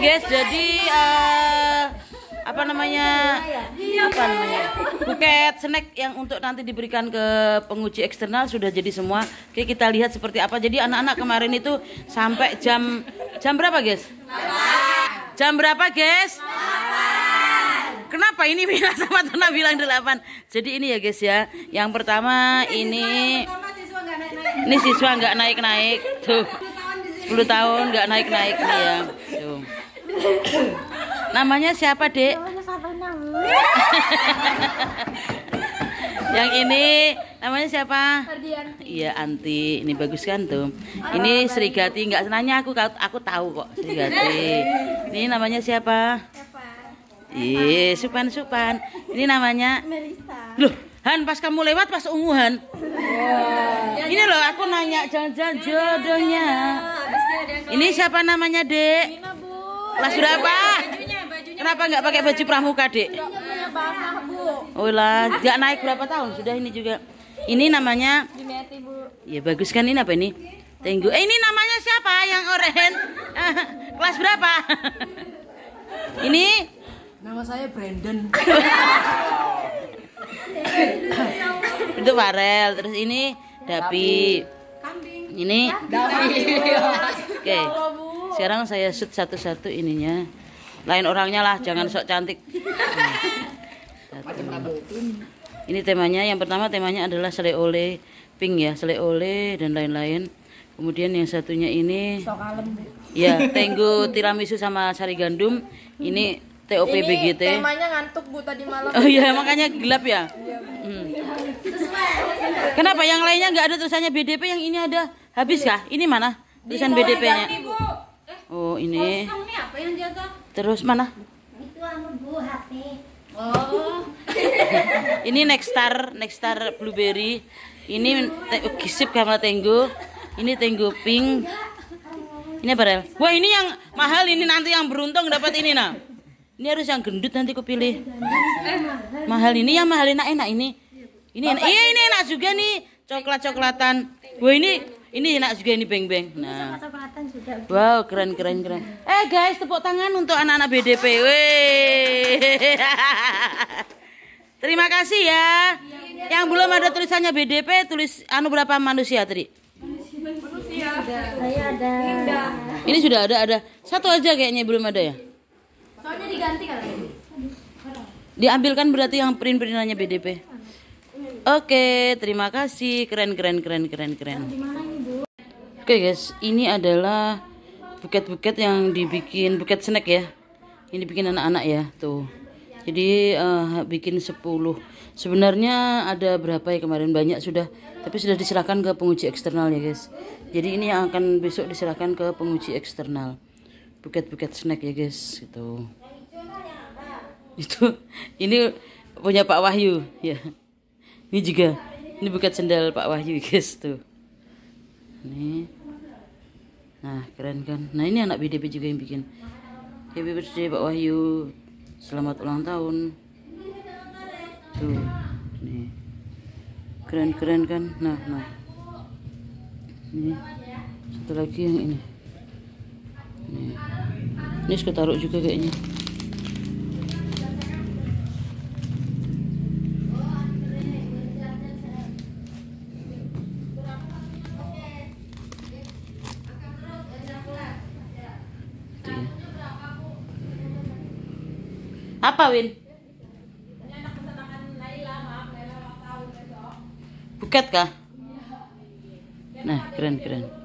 guys jadi uh, apa namanya apa namanya buket snack yang untuk nanti diberikan ke penguji eksternal sudah jadi semua oke kita lihat seperti apa jadi anak-anak kemarin itu sampai jam jam berapa guys jam berapa guys kenapa ini bilang sama Tuna bilang delapan? jadi ini ya guys ya yang pertama ini ini siswa nggak naik-naik tuh 10 tahun nggak naik-naik nih ya Namanya siapa, Dek? Yang ini namanya siapa? Iya, Anti. Ini bagus kan tuh. Ini Serigati, nggak senanya aku aku tahu kok Serigati. Ini namanya siapa? Iya, supan-supan. Ini namanya Loh, Han pas kamu lewat pas unguhan. Wow. Iya. Ini loh aku nanya jangan iya, iya, jodohnya. Ini siapa namanya, Dek? Kelas berapa? Kenapa nggak pakai baju pramuka, Dek? Ulah, oh, nggak naik berapa tahun sudah ini juga. Ini namanya Ya bagus kan ini apa ini? Tenggu. Eh ini namanya siapa yang oren? Kelas berapa? ini Nama saya Brandon. Itu Farel, terus ini Dapi. Kambing. Ini Dapi. Oke. Okay. Sekarang saya shoot satu-satu ininya. Lain orangnya lah, jangan sok cantik. Hmm. Ini temanya, yang pertama temanya adalah sele ole pink ya, sele ole dan lain-lain. Kemudian yang satunya ini Ya, tenggo tiramisu sama sari gandum. Ini top Ini temanya ngantuk Bu tadi malam. Oh iya, makanya gelap ya. Iya, hmm. Kenapa yang lainnya nggak ada tulisannya BDP yang ini ada? Habis kah? Ini mana? Tulisan BDP-nya. Oh ini. Kosong nih apa yang jaga? Terus mana? Itu bu anu HP. Oh. ini Nextar, Nextar Blueberry. Ini kisip karena tenggu. Ini tenggu pink. Ini apa? Wah ini yang mahal ini nanti yang beruntung dapat ini nah. Ini harus yang gendut nanti kupilih. Mahal ini yang mahal enak-enak ini. Ini enak. Iya ini enak juga nih coklat-coklatan. Wah ini ini enak juga ini beng-beng. Nah. Juga. Wow, keren keren keren. Eh guys, tepuk tangan untuk anak-anak BDP. Terima kasih ya. Yang belum ada tulisannya BDP, tulis anu berapa manusia tadi? Manusia. Saya ada. Ini sudah ada ada. Satu aja kayaknya belum ada ya. Soalnya diganti kali. Diambilkan berarti yang print-printannya BDP. Oke, terima kasih. Keren, keren, keren, keren, keren. Oke okay guys, ini adalah buket-buket yang dibikin buket snack ya. Ini bikin anak-anak ya, tuh. Jadi uh, bikin 10. Sebenarnya ada berapa ya kemarin banyak sudah, tapi sudah diserahkan ke penguji eksternal ya guys. Jadi ini yang akan besok diserahkan ke penguji eksternal. Buket-buket snack ya guys, gitu. Itu ini punya Pak Wahyu ya. Ini juga ini buket sendal Pak Wahyu guys tuh. Nih. Nah, keren kan? Nah, ini anak BDP juga yang bikin. Happy birthday Pak Wahyu. Selamat ulang tahun. Tuh, nih. Keren-keren kan? Nah, nah. Ini satu lagi yang ini. Nih. Ini suka taruh juga kayaknya. Apa, Win? Buket kah? Iya. Nah, keren-keren.